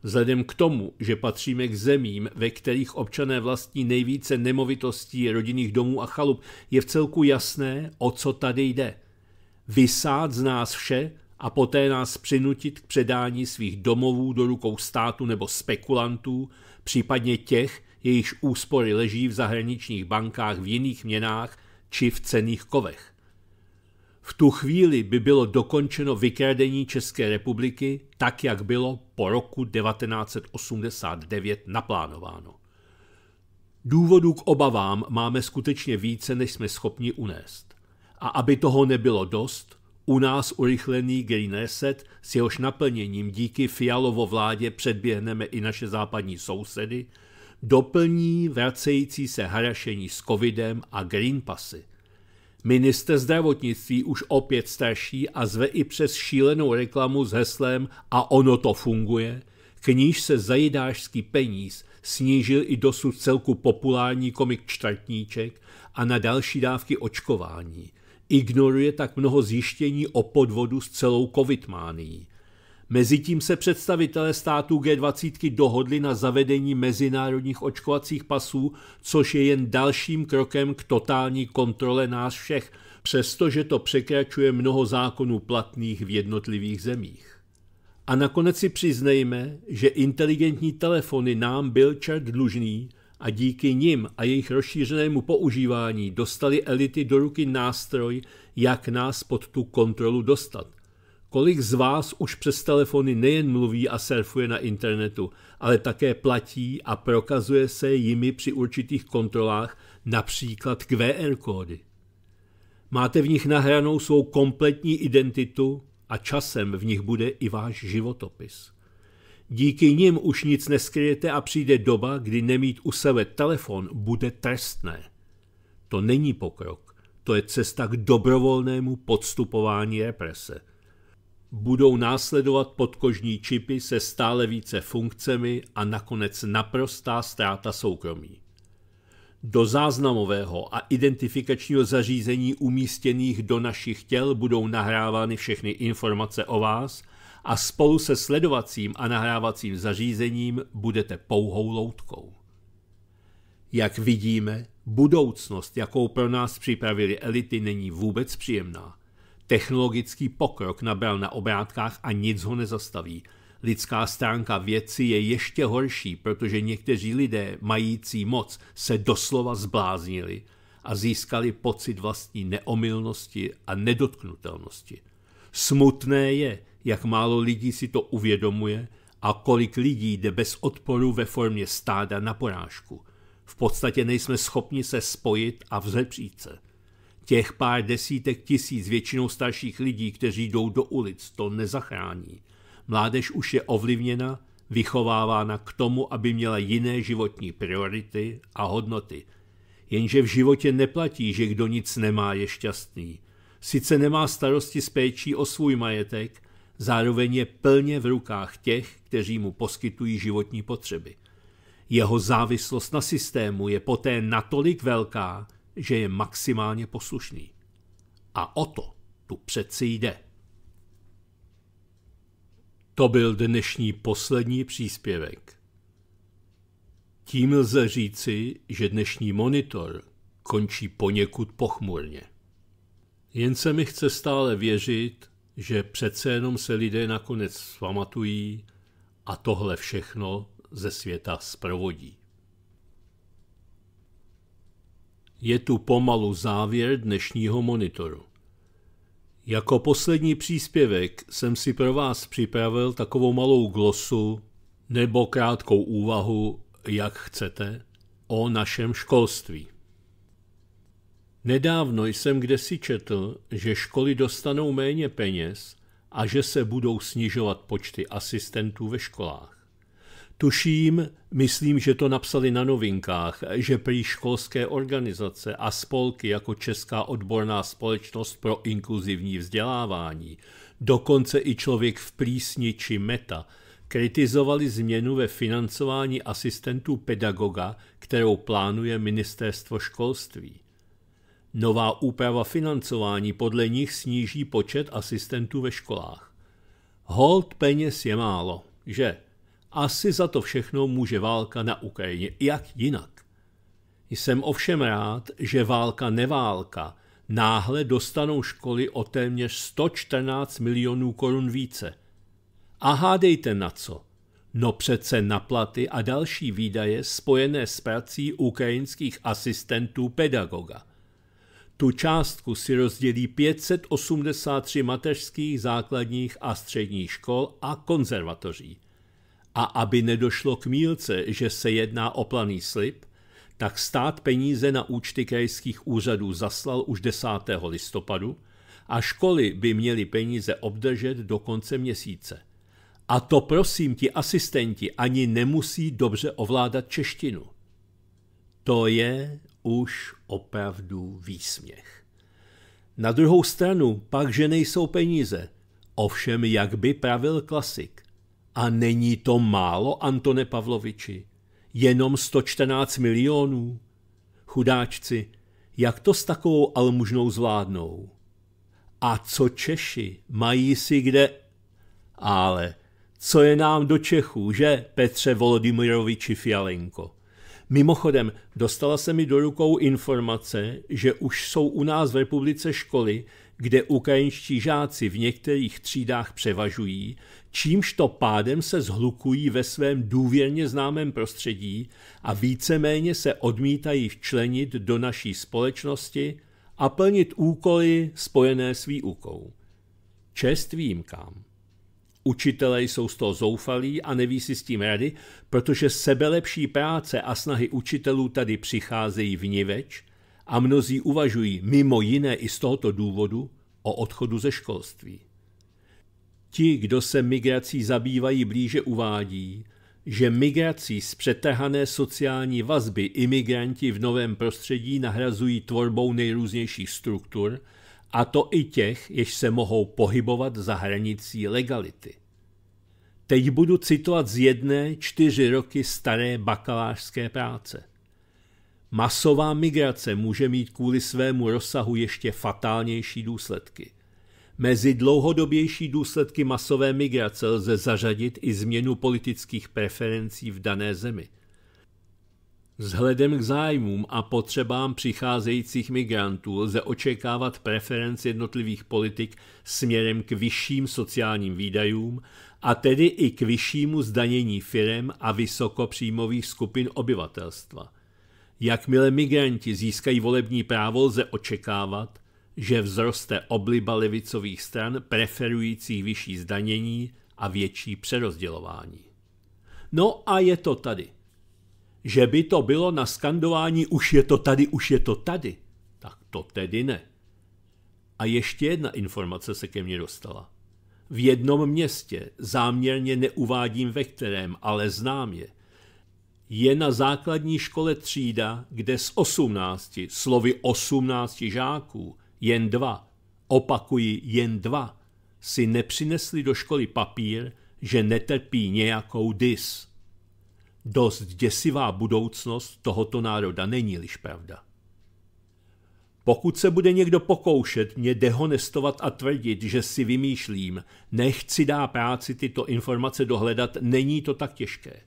Vzhledem k tomu, že patříme k zemím, ve kterých občané vlastní nejvíce nemovitostí, rodinných domů a chalup, je v celku jasné, o co tady jde. Vysát z nás vše a poté nás přinutit k předání svých domovů do rukou státu nebo spekulantů, případně těch, jejichž úspory leží v zahraničních bankách v jiných měnách či v cených kovech. V tu chvíli by bylo dokončeno vykradení České republiky tak, jak bylo po roku 1989 naplánováno. Důvodů k obavám máme skutečně více, než jsme schopni unést. A aby toho nebylo dost, u nás urychlený Green Reset s jehož naplněním díky Fialovo vládě předběhneme i naše západní sousedy, doplní vracející se harašení s covidem a Green Passy – Minister zdravotnictví už opět straší a zve i přes šílenou reklamu s heslem A ono to funguje, k níž se zajidářský peníz snížil i dosud celku populární komik Čtvrtníček a na další dávky očkování. Ignoruje tak mnoho zjištění o podvodu s celou covidmánií Mezitím se představitelé států G20 dohodli na zavedení mezinárodních očkovacích pasů, což je jen dalším krokem k totální kontrole nás všech, přestože to překračuje mnoho zákonů platných v jednotlivých zemích. A nakonec si přiznejme, že inteligentní telefony nám byl čert dlužný a díky nim a jejich rozšířenému používání dostali elity do ruky nástroj, jak nás pod tu kontrolu dostat Kolik z vás už přes telefony nejen mluví a surfuje na internetu, ale také platí a prokazuje se jimi při určitých kontrolách, například QR kódy. Máte v nich nahranou svou kompletní identitu a časem v nich bude i váš životopis. Díky nim už nic neskryjete a přijde doba, kdy nemít u sebe telefon bude trestné. To není pokrok, to je cesta k dobrovolnému podstupování represe – budou následovat podkožní čipy se stále více funkcemi a nakonec naprostá ztráta soukromí. Do záznamového a identifikačního zařízení umístěných do našich těl budou nahrávány všechny informace o vás a spolu se sledovacím a nahrávacím zařízením budete pouhou loutkou. Jak vidíme, budoucnost, jakou pro nás připravili elity, není vůbec příjemná – Technologický pokrok nabral na obrátkách a nic ho nezastaví. Lidská stránka věci je ještě horší, protože někteří lidé mající moc se doslova zbláznili a získali pocit vlastní neomylnosti a nedotknutelnosti. Smutné je, jak málo lidí si to uvědomuje a kolik lidí jde bez odporu ve formě stáda na porážku. V podstatě nejsme schopni se spojit a vzepřít se. Těch pár desítek tisíc většinou starších lidí, kteří jdou do ulic, to nezachrání. Mládež už je ovlivněna, vychovávána k tomu, aby měla jiné životní priority a hodnoty. Jenže v životě neplatí, že kdo nic nemá, je šťastný. Sice nemá starosti s péčí o svůj majetek, zároveň je plně v rukách těch, kteří mu poskytují životní potřeby. Jeho závislost na systému je poté natolik velká, že je maximálně poslušný. A o to tu přeci jde. To byl dnešní poslední příspěvek. Tím lze říci, že dnešní monitor končí poněkud pochmurně. Jen se mi chce stále věřit, že přece jenom se lidé nakonec svamatují a tohle všechno ze světa zprovodí. Je tu pomalu závěr dnešního monitoru. Jako poslední příspěvek jsem si pro vás připravil takovou malou glosu nebo krátkou úvahu, jak chcete, o našem školství. Nedávno jsem kde si četl, že školy dostanou méně peněz a že se budou snižovat počty asistentů ve školách. Tuším, myslím, že to napsali na novinkách, že prý školské organizace a spolky jako Česká odborná společnost pro inkluzivní vzdělávání, dokonce i člověk v plísni či meta, kritizovali změnu ve financování asistentů pedagoga, kterou plánuje ministerstvo školství. Nová úprava financování podle nich sníží počet asistentů ve školách. Hold peněz je málo, že? Asi za to všechno může válka na Ukrajině, jak jinak. Jsem ovšem rád, že válka neválka náhle dostanou školy o téměř 114 milionů korun více. A hádejte na co. No přece na platy a další výdaje spojené s prací ukrajinských asistentů pedagoga. Tu částku si rozdělí 583 mateřských, základních a středních škol a konzervatoří. A aby nedošlo k mílce, že se jedná o planý slib, tak stát peníze na účty krajských úřadů zaslal už 10. listopadu a školy by měly peníze obdržet do konce měsíce. A to prosím ti asistenti ani nemusí dobře ovládat češtinu. To je už opravdu výsměch. Na druhou stranu pak, že nejsou peníze. Ovšem, jak by pravil klasik. A není to málo, Antone Pavloviči? Jenom 114 milionů? Chudáčci, jak to s takovou almužnou zvládnou? A co Češi? Mají si kde... Ale co je nám do Čechů, že, Petře Volodymyroviči Fialenko? Mimochodem, dostala se mi do rukou informace, že už jsou u nás v republice školy, kde ukrajinští žáci v některých třídách převažují, čímž to pádem se zhlukují ve svém důvěrně známém prostředí a víceméně se odmítají včlenit do naší společnosti a plnit úkoly spojené s výukou. Čest výjimkám. Učitelé jsou z toho zoufalí a neví si s tím rady, protože sebelepší práce a snahy učitelů tady přicházejí vniveč a mnozí uvažují mimo jiné i z tohoto důvodu o odchodu ze školství. Ti, kdo se migrací zabývají blíže uvádí, že migrací z přetrhané sociální vazby imigranti v novém prostředí nahrazují tvorbou nejrůznějších struktur, a to i těch, jež se mohou pohybovat za hranicí legality. Teď budu citovat z jedné čtyři roky staré bakalářské práce. Masová migrace může mít kvůli svému rozsahu ještě fatálnější důsledky. Mezi dlouhodobější důsledky masové migrace lze zařadit i změnu politických preferencí v dané zemi. Vzhledem k zájmům a potřebám přicházejících migrantů lze očekávat preferenc jednotlivých politik směrem k vyšším sociálním výdajům a tedy i k vyššímu zdanění firem a vysokopříjmových skupin obyvatelstva. Jakmile migranti získají volební právo, lze očekávat, že vzroste obliba levicových stran preferujících vyšší zdanění a větší přerozdělování. No a je to tady. Že by to bylo na skandování už je to tady, už je to tady, tak to tedy ne. A ještě jedna informace se ke mně dostala. V jednom městě, záměrně neuvádím ve kterém, ale znám je, je na základní škole třída, kde z 18, slovy 18 žáků, jen dva, opakuji jen dva, si nepřinesli do školy papír, že netrpí nějakou dis. Dost děsivá budoucnost tohoto národa není-liž pravda. Pokud se bude někdo pokoušet mě dehonestovat a tvrdit, že si vymýšlím, nechci dá práci tyto informace dohledat, není to tak těžké.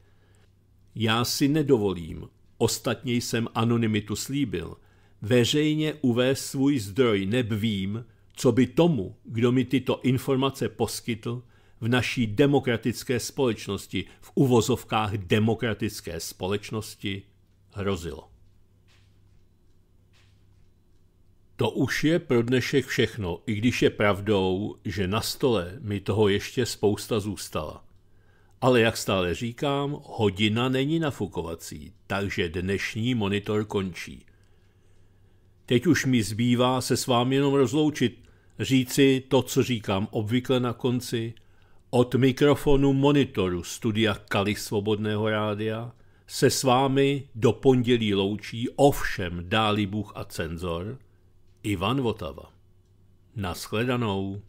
Já si nedovolím, ostatně jsem anonymitu slíbil – veřejně uvést svůj zdroj, neb vím, co by tomu, kdo mi tyto informace poskytl, v naší demokratické společnosti, v uvozovkách demokratické společnosti, hrozilo. To už je pro dnešek všechno, i když je pravdou, že na stole mi toho ještě spousta zůstala. Ale jak stále říkám, hodina není nafukovací, takže dnešní monitor končí. Teď už mi zbývá se s vámi jenom rozloučit, říci to, co říkám obvykle na konci. Od mikrofonu monitoru studia Kali Svobodného rádia se s vámi do pondělí loučí ovšem dáli Bůh a cenzor Ivan Votava. Naschledanou.